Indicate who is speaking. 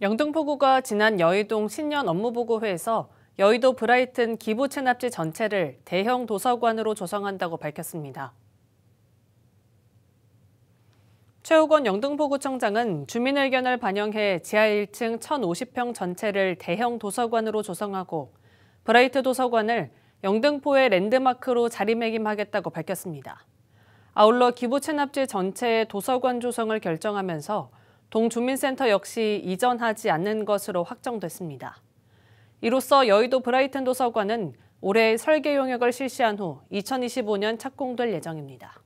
Speaker 1: 영등포구가 지난 여의동 신년 업무보고회에서 여의도 브라이튼 기부 체납지 전체를 대형 도서관으로 조성한다고 밝혔습니다. 최우건 영등포구청장은 주민의견을 반영해 지하 1층 1,050평 전체를 대형 도서관으로 조성하고 브라이트 도서관을 영등포의 랜드마크로 자리매김하겠다고 밝혔습니다. 아울러 기부 체납지 전체의 도서관 조성을 결정하면서 동주민센터 역시 이전하지 않는 것으로 확정됐습니다. 이로써 여의도 브라이튼 도서관은 올해 설계 용역을 실시한 후 2025년 착공될 예정입니다.